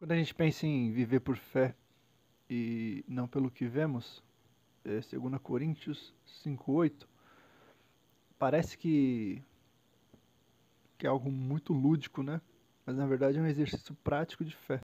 Quando a gente pensa em viver por fé e não pelo que vemos, é, 2 Coríntios 5,8, parece que, que é algo muito lúdico, né? Mas na verdade é um exercício prático de fé.